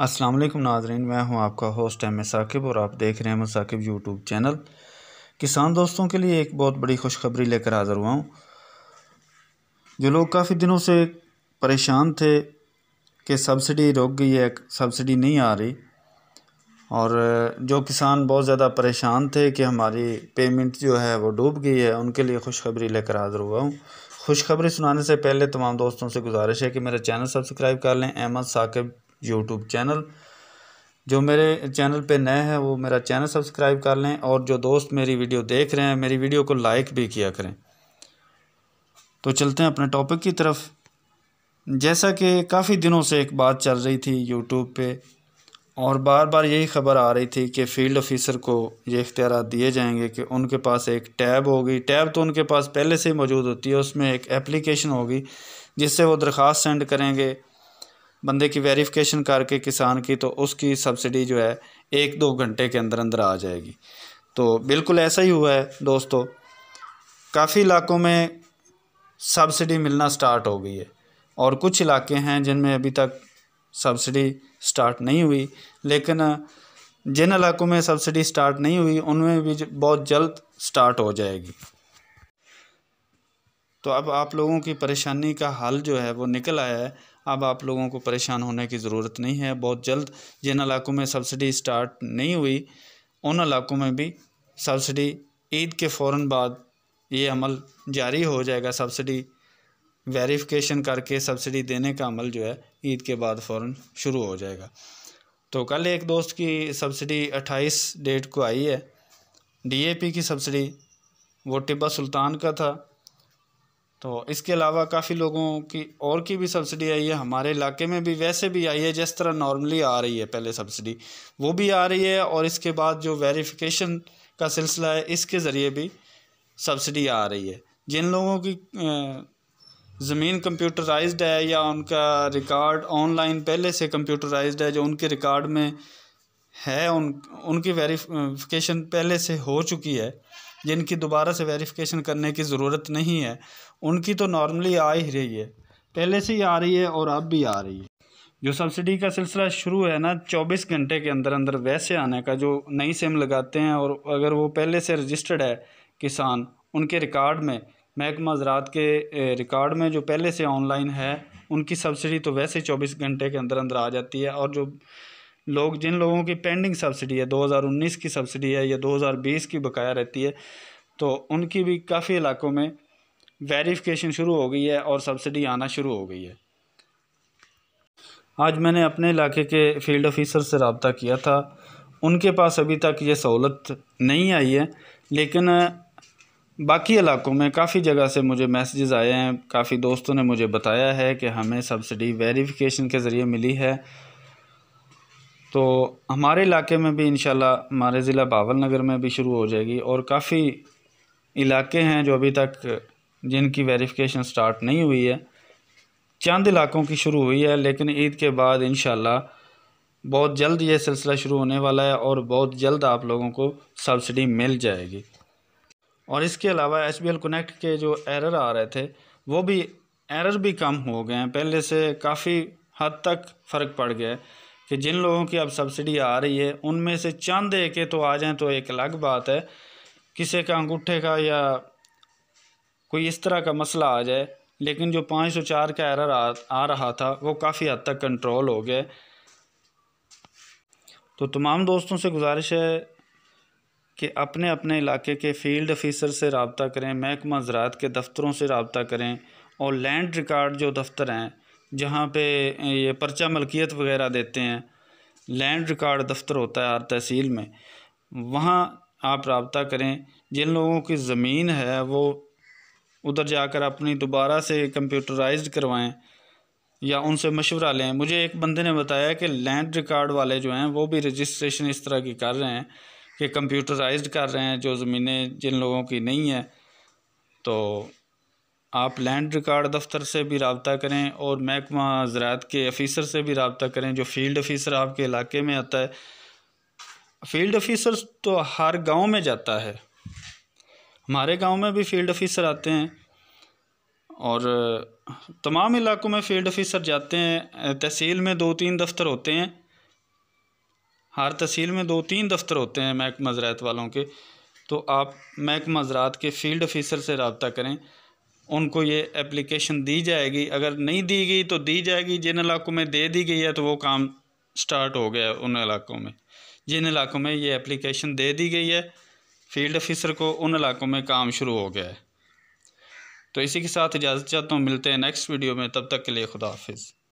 वालेकुम नाजरीन मैं हूं आपका होस्ट एम ए साकिब और आप देख रहे हैं मसाकिब यूट्यूब चैनल किसान दोस्तों के लिए एक बहुत बड़ी खुशखबरी लेकर हाज़िर हुआ हूँ जो लोग काफ़ी दिनों से परेशान थे कि सब्सिडी रुक गई है सब्सिडी नहीं आ रही और जो किसान बहुत ज़्यादा परेशान थे कि हमारी पेमेंट जो है वो डूब गई है उनके लिए खुशखबरी लेकर हाज़िर हुआ हूँ खुशखबरी सुनाने से पहले तमाम दोस्तों से गुजारिश है कि मेरा चैनल सब्सक्राइब कर लें अहमद साकिब यूट्यूब चैनल जो मेरे चैनल पे नए हैं वो मेरा चैनल सब्सक्राइब कर लें और जो दोस्त मेरी वीडियो देख रहे हैं मेरी वीडियो को लाइक भी किया करें तो चलते हैं अपने टॉपिक की तरफ जैसा कि काफ़ी दिनों से एक बात चल रही थी यूट्यूब पे और बार बार यही खबर आ रही थी कि फ़ील्ड ऑफिसर को ये इख्तियार दिए जाएंगे कि उनके पास एक टैब होगी टैब तो उनके पास पहले से ही मौजूद होती है उसमें एक एप्लीकेशन होगी जिससे वो दरख्वास्त सेंड करेंगे बंदे की वेरिफिकेशन करके किसान की तो उसकी सब्सिडी जो है एक दो घंटे के अंदर अंदर आ जाएगी तो बिल्कुल ऐसा ही हुआ है दोस्तों काफ़ी इलाकों में सब्सिडी मिलना स्टार्ट हो गई है और कुछ इलाके हैं जिनमें अभी तक सब्सिडी स्टार्ट नहीं हुई लेकिन जिन इलाकों में सब्सिडी स्टार्ट नहीं हुई उनमें भी बहुत जल्द स्टार्ट हो जाएगी तो अब आप लोगों की परेशानी का हल जो है वो निकल आया है अब आप लोगों को परेशान होने की ज़रूरत नहीं है बहुत जल्द जिन इलाकों में सब्सिडी स्टार्ट नहीं हुई उन इलाकों में भी सब्सिडी ईद के फ़ौर बाद ये अमल जारी हो जाएगा सब्सिडी वेरिफिकेशन करके सब्सिडी देने का अमल जो है ईद के बाद फ़ौर शुरू हो जाएगा तो कल एक दोस्त की सब्सिडी 28 डेट को आई है डीएपी की सब्सिडी वो टिब्बा सुल्तान का था तो इसके अलावा काफ़ी लोगों की और की भी सब्सिडी आई है हमारे इलाके में भी वैसे भी आई है जिस तरह नॉर्मली आ रही है पहले सब्सिडी वो भी आ रही है और इसके बाद जो वेरिफिकेशन का सिलसिला है इसके ज़रिए भी सब्सिडी आ रही है जिन लोगों की ज़मीन कंप्यूटराइज्ड है या उनका रिकॉर्ड ऑनलाइन पहले से कंप्यूटराइज्ड है जो उनके रिकॉर्ड में है उन उनकी वेरिफिकेशन पहले से हो चुकी है जिनकी दोबारा से वेरिफिकेशन करने की ज़रूरत नहीं है उनकी तो नॉर्मली आ ही रही है पहले से ही आ रही है और अब भी आ रही है जो सब्सिडी का सिलसिला शुरू है ना चौबीस घंटे के अंदर अंदर वैसे आने का जो नई सिम लगाते हैं और अगर वो पहले से रजिस्टर्ड है किसान उनके रिकॉर्ड में महकमा ज़रात के रिकॉर्ड में जो पहले से ऑनलाइन है उनकी सब्सिडी तो वैसे चौबीस घंटे के अंदर अंदर आ जाती है और जो लोग जिन लोगों की पेंडिंग सब्सिडी है 2019 की सब्सिडी है या 2020 की बकाया रहती है तो उनकी भी काफ़ी इलाकों में वेरिफिकेशन शुरू हो गई है और सब्सिडी आना शुरू हो गई है आज मैंने अपने इलाके के फील्ड ऑफिसर से रबता किया था उनके पास अभी तक ये सहूलत नहीं आई है लेकिन बाकी इलाकों में काफ़ी जगह से मुझे मैसेजेस आए हैं काफ़ी दोस्तों ने मुझे बताया है कि हमें सब्सिडी वेरिफिकेशन के ज़रिए मिली है तो हमारे इलाके में भी इन हमारे ज़िला बावल नगर में भी शुरू हो जाएगी और काफ़ी इलाके हैं जो अभी तक जिनकी वेरिफिकेशन स्टार्ट नहीं हुई है चंद इलाकों की शुरू हुई है लेकिन ईद के बाद इन बहुत जल्द ये सिलसिला शुरू होने वाला है और बहुत जल्द आप लोगों को सब्सिडी मिल जाएगी और इसके अलावा एच बी एल कनेक्ट के जो एरर आ रहे थे वो भी एरर भी कम हो गए हैं पहले से काफ़ी हद तक फ़र्क पड़ गया है कि जिन लोगों की अब सब्सिडी आ रही है उनमें से चंद एक तो आ जाएँ तो एक अलग बात है किसी का अंगूठे का या कोई इस तरह का मसला आ जाए लेकिन जो पाँच सौ चार का एरर आ, आ रहा था वो काफ़ी हद तक कंट्रोल हो गया तो तमाम दोस्तों से गुजारिश है कि अपने अपने इलाके के फील्ड अफ़िसर से रबता करें महकमा ज़रात के दफ्तरों से रबता करें और लैंड रिकॉर्ड जो दफ्तर हैं जहाँ पे ये पर्चा मलकियत वगैरह देते हैं लैंड रिकॉर्ड दफ्तर होता है हर तहसील में वहाँ आप रबता करें जिन लोगों की ज़मीन है वो उधर जाकर अपनी दोबारा से कंप्यूटराइज़ करवाएं या उनसे मशवरा लें मुझे एक बंदे ने बताया कि लैंड रिकॉर्ड वाले जो हैं वो भी रजिस्ट्रेशन इस तरह की कर रहे हैं कि कंप्यूटराइज कर रहे हैं जो ज़मीनें जिन लोगों की नहीं है तो आप लैंड रिकॉर्ड दफ्तर से भी रबता करें और महकमा ज़रात के अफ़ीसर से भी रबता करें जो फील्ड अफ़ीसर आपके इलाके में आता है फील्ड अफ़ीसर तो हर गांव में जाता है हमारे गांव में भी फील्ड अफ़ीसर आते हैं और तमाम इलाकों में फील्ड अफ़ीसर जाते हैं तहसील में दो तीन दफ्तर होते हैं हर तहसील में दो तीन दफ्तर होते हैं महकमा ज़रात वालों के तो आप महकमा ज़रात के फ़ील्ड अफ़ीसर से रबता करें उनको ये एप्लीकेशन दी जाएगी अगर नहीं दी गई तो दी जाएगी जिन इलाकों में दे दी गई है तो वो काम स्टार्ट हो गया है उन इलाकों में जिन इलाकों में ये एप्लीकेशन दे दी गई है फील्ड ऑफिसर को उन इलाकों में काम शुरू हो गया है तो इसी के साथ इजाज़त चाहता हूँ मिलते हैं नेक्स्ट वीडियो में तब तक के लिए खुदा हाफिज़